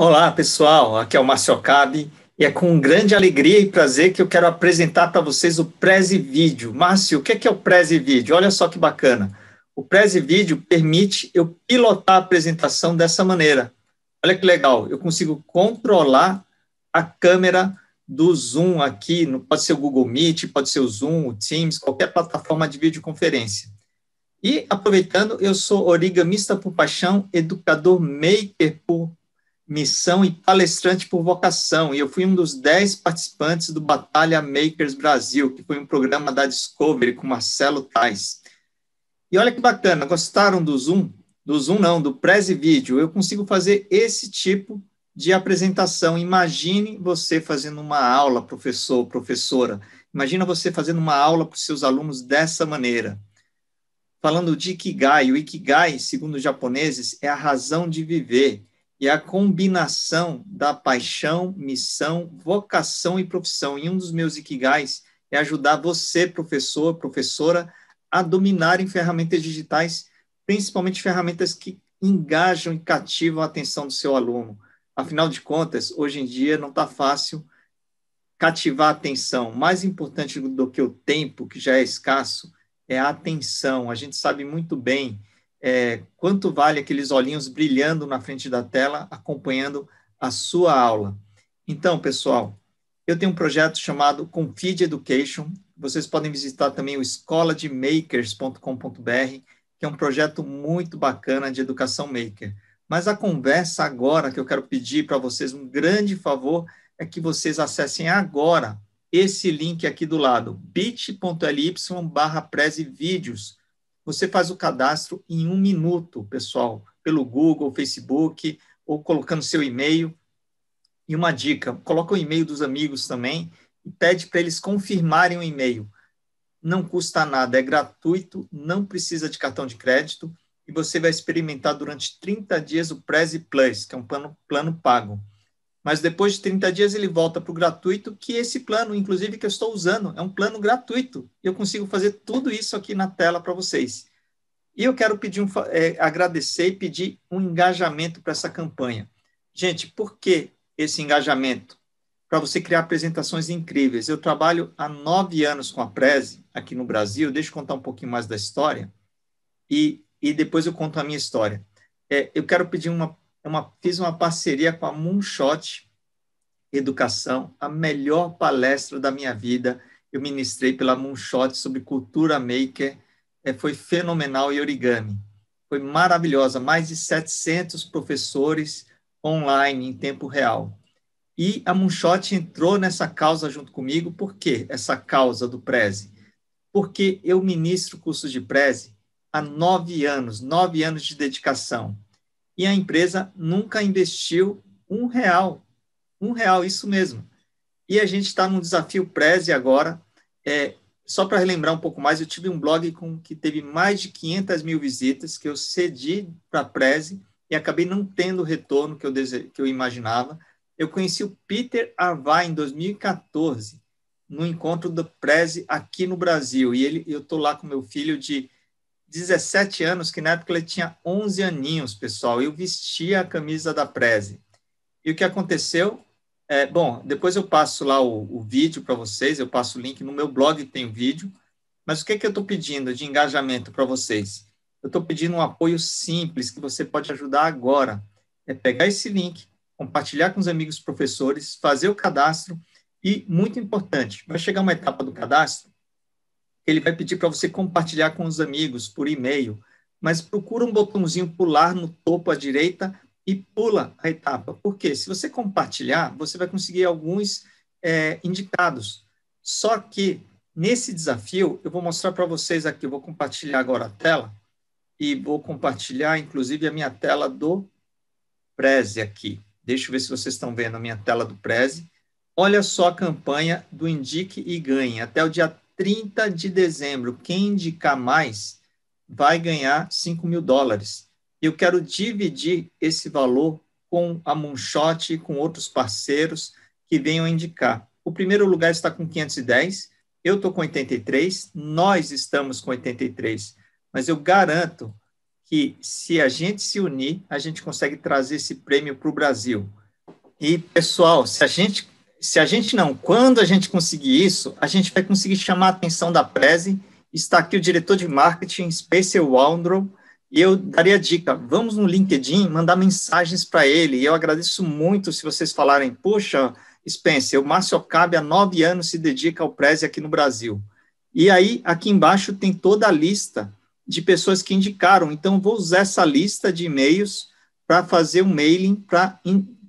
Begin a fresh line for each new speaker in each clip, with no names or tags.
Olá, pessoal. Aqui é o Márcio Cabe e é com grande alegria e prazer que eu quero apresentar para vocês o Prezi Vídeo. Márcio, o é que é, o Prezi Vídeo? Olha só que bacana. O Prezi Vídeo permite eu pilotar a apresentação dessa maneira. Olha que legal, eu consigo controlar a câmera do Zoom aqui, pode ser o Google Meet, pode ser o Zoom, o Teams, qualquer plataforma de videoconferência. E, aproveitando, eu sou origamista por paixão, educador maker por missão e palestrante por vocação, e eu fui um dos dez participantes do Batalha Makers Brasil, que foi um programa da Discovery com Marcelo Tais. E olha que bacana, gostaram do Zoom? Do Zoom não, do Prezi Vídeo. Eu consigo fazer esse tipo de apresentação. Imagine você fazendo uma aula, professor, professora. Imagina você fazendo uma aula para os seus alunos dessa maneira. Falando de Ikigai, o Ikigai, segundo os japoneses, é a razão de viver e a combinação da paixão, missão, vocação e profissão. E um dos meus ikigais é ajudar você, professor, professora, a dominar em ferramentas digitais, principalmente ferramentas que engajam e cativam a atenção do seu aluno. Afinal de contas, hoje em dia não está fácil cativar a atenção. Mais importante do que o tempo, que já é escasso, é a atenção. A gente sabe muito bem é, quanto vale aqueles olhinhos brilhando na frente da tela, acompanhando a sua aula. Então, pessoal, eu tenho um projeto chamado Confide Education. Vocês podem visitar também o escolademakers.com.br, que é um projeto muito bacana de educação maker. Mas a conversa agora que eu quero pedir para vocês um grande favor é que vocês acessem agora esse link aqui do lado, bit.ly barra vídeos você faz o cadastro em um minuto, pessoal, pelo Google, Facebook, ou colocando seu e-mail. E uma dica: coloca o e-mail dos amigos também e pede para eles confirmarem o e-mail. Não custa nada, é gratuito, não precisa de cartão de crédito e você vai experimentar durante 30 dias o Prezi Plus, que é um plano, plano pago mas depois de 30 dias ele volta para o gratuito, que esse plano, inclusive, que eu estou usando, é um plano gratuito. E eu consigo fazer tudo isso aqui na tela para vocês. E eu quero pedir um, é, agradecer e pedir um engajamento para essa campanha. Gente, por que esse engajamento? Para você criar apresentações incríveis. Eu trabalho há nove anos com a Prezi aqui no Brasil, deixa eu contar um pouquinho mais da história, e, e depois eu conto a minha história. É, eu quero pedir uma é uma, fiz uma parceria com a Moonshot Educação, a melhor palestra da minha vida. Eu ministrei pela Moonshot sobre cultura maker, é, foi fenomenal e origami. Foi maravilhosa, mais de 700 professores online em tempo real. E a Moonshot entrou nessa causa junto comigo, por quê? Essa causa do Prezi Porque eu ministro cursos de Prezi há nove anos, nove anos de dedicação e a empresa nunca investiu um real. Um real, isso mesmo. E a gente está num desafio Prezi agora. É, só para relembrar um pouco mais, eu tive um blog com, que teve mais de 500 mil visitas, que eu cedi para a Prezi e acabei não tendo o retorno que eu, dese... que eu imaginava. Eu conheci o Peter Avá em 2014, no encontro do Prezi aqui no Brasil. E ele, eu estou lá com meu filho de 17 anos, que na época ele tinha 11 aninhos, pessoal. Eu vestia a camisa da Preze. E o que aconteceu? É, bom, depois eu passo lá o, o vídeo para vocês, eu passo o link no meu blog, tem o vídeo. Mas o que, é que eu estou pedindo de engajamento para vocês? Eu estou pedindo um apoio simples que você pode ajudar agora. É pegar esse link, compartilhar com os amigos professores, fazer o cadastro e, muito importante, vai chegar uma etapa do cadastro ele vai pedir para você compartilhar com os amigos por e-mail, mas procura um botãozinho pular no topo à direita e pula a etapa. Porque se você compartilhar, você vai conseguir alguns é, indicados. Só que nesse desafio, eu vou mostrar para vocês aqui, eu vou compartilhar agora a tela e vou compartilhar, inclusive, a minha tela do Prezi aqui. Deixa eu ver se vocês estão vendo a minha tela do Prezi. Olha só a campanha do Indique e Ganhe. Até o dia 30 de dezembro, quem indicar mais vai ganhar 5 mil dólares. Eu quero dividir esse valor com a Moonshot e com outros parceiros que venham indicar. O primeiro lugar está com 510, eu estou com 83, nós estamos com 83. Mas eu garanto que se a gente se unir, a gente consegue trazer esse prêmio para o Brasil. E, pessoal, se a gente se a gente não, quando a gente conseguir isso, a gente vai conseguir chamar a atenção da Prezi. Está aqui o diretor de marketing, Spencer Waldron, e eu daria a dica: vamos no LinkedIn mandar mensagens para ele. E eu agradeço muito se vocês falarem, puxa, Spencer, o Márcio cabe há nove anos se dedica ao Prezi aqui no Brasil. E aí, aqui embaixo tem toda a lista de pessoas que indicaram. Então, vou usar essa lista de e-mails para fazer um mailing, para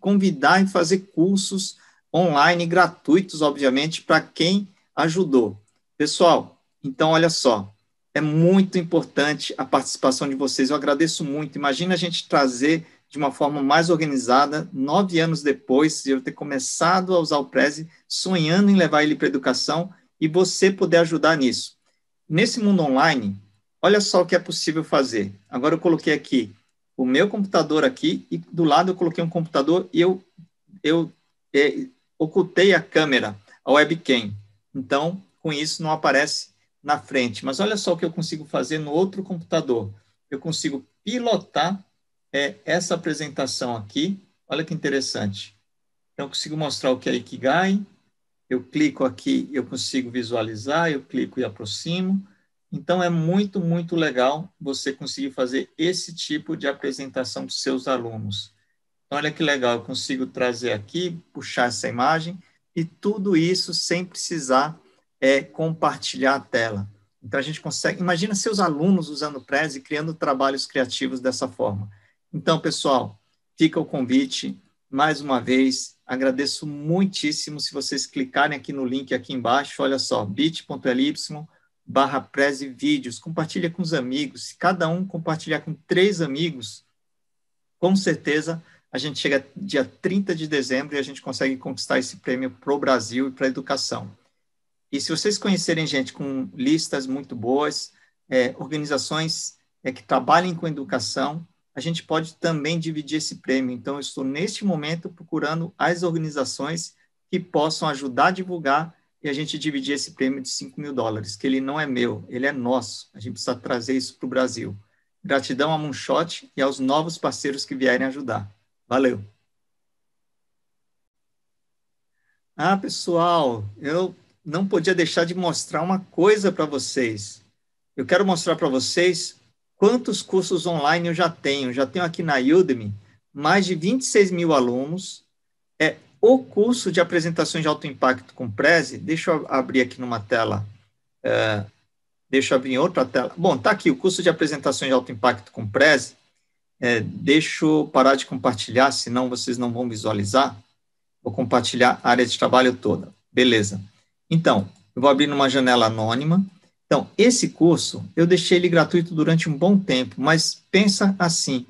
convidar e fazer cursos online, gratuitos, obviamente, para quem ajudou. Pessoal, então olha só, é muito importante a participação de vocês. Eu agradeço muito. Imagina a gente trazer de uma forma mais organizada, nove anos depois de eu ter começado a usar o Prezi, sonhando em levar ele para a educação e você poder ajudar nisso. Nesse mundo online, olha só o que é possível fazer. Agora eu coloquei aqui o meu computador aqui e do lado eu coloquei um computador e eu, eu é, ocultei a câmera, a webcam. Então, com isso, não aparece na frente. Mas olha só o que eu consigo fazer no outro computador. Eu consigo pilotar é, essa apresentação aqui. Olha que interessante. Então, eu consigo mostrar o que é Ikigai. Eu clico aqui, eu consigo visualizar, eu clico e aproximo. Então, é muito, muito legal você conseguir fazer esse tipo de apresentação para os seus alunos. Olha que legal, eu consigo trazer aqui, puxar essa imagem e tudo isso sem precisar é, compartilhar a tela. Então a gente consegue. Imagina seus alunos usando o e criando trabalhos criativos dessa forma. Então, pessoal, fica o convite mais uma vez. Agradeço muitíssimo se vocês clicarem aqui no link aqui embaixo. Olha só, bit.ly barra Prezi Vídeos. Compartilha com os amigos. Se cada um compartilhar com três amigos, com certeza a gente chega dia 30 de dezembro e a gente consegue conquistar esse prêmio para o Brasil e para a educação. E se vocês conhecerem gente com listas muito boas, é, organizações é, que trabalhem com educação, a gente pode também dividir esse prêmio. Então, eu estou neste momento procurando as organizações que possam ajudar a divulgar e a gente dividir esse prêmio de 5 mil dólares, que ele não é meu, ele é nosso. A gente precisa trazer isso para o Brasil. Gratidão a Moonshot e aos novos parceiros que vierem ajudar. Valeu. Ah, pessoal, eu não podia deixar de mostrar uma coisa para vocês. Eu quero mostrar para vocês quantos cursos online eu já tenho. Já tenho aqui na Udemy mais de 26 mil alunos. É o curso de apresentações de alto impacto com Prezi. Deixa eu abrir aqui numa tela. É, deixa eu abrir outra tela. Bom, está aqui o curso de apresentações de alto impacto com Prezi. É, deixa eu parar de compartilhar, senão vocês não vão visualizar. Vou compartilhar a área de trabalho toda. Beleza. Então, eu vou abrir numa janela anônima. Então, esse curso, eu deixei ele gratuito durante um bom tempo, mas pensa assim,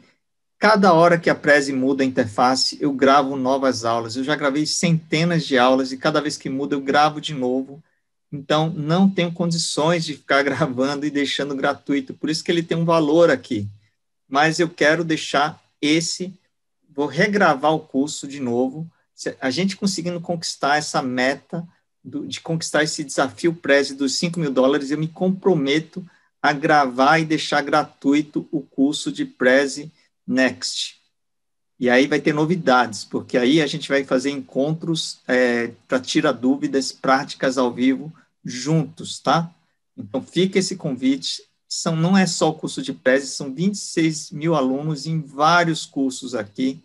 cada hora que a Prezi muda a interface, eu gravo novas aulas. Eu já gravei centenas de aulas e cada vez que muda, eu gravo de novo. Então, não tenho condições de ficar gravando e deixando gratuito. Por isso que ele tem um valor aqui mas eu quero deixar esse, vou regravar o curso de novo, a gente conseguindo conquistar essa meta do, de conquistar esse desafio Prezi dos 5 mil dólares, eu me comprometo a gravar e deixar gratuito o curso de Prezi Next. E aí vai ter novidades, porque aí a gente vai fazer encontros é, para tirar dúvidas práticas ao vivo juntos, tá? Então fica esse convite, são, não é só o curso de PES, são 26 mil alunos em vários cursos aqui.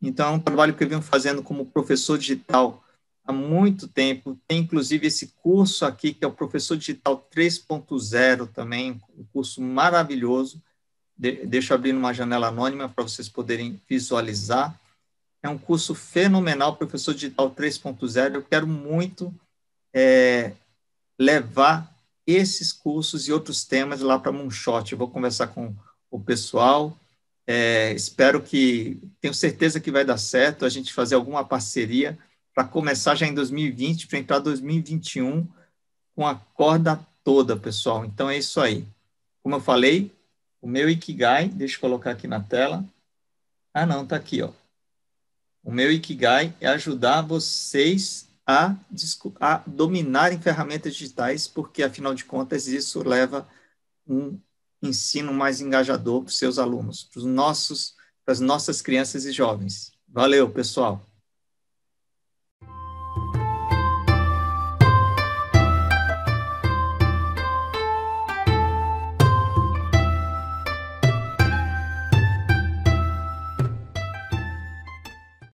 Então, é um trabalho que eu venho fazendo como professor digital há muito tempo. Tem, inclusive, esse curso aqui, que é o Professor Digital 3.0 também, um curso maravilhoso. De, deixa eu abrir uma janela anônima para vocês poderem visualizar. É um curso fenomenal, Professor Digital 3.0. Eu quero muito é, levar esses cursos e outros temas lá para Moonshot. Eu vou conversar com o pessoal. É, espero que, tenho certeza que vai dar certo a gente fazer alguma parceria para começar já em 2020, para entrar 2021 com a corda toda, pessoal. Então é isso aí. Como eu falei, o meu Ikigai, deixa eu colocar aqui na tela. Ah, não, tá aqui, ó. O meu Ikigai é ajudar vocês a, a dominarem ferramentas digitais, porque, afinal de contas, isso leva um ensino mais engajador para os seus alunos, para os nossos, para as nossas crianças e jovens. Valeu, pessoal!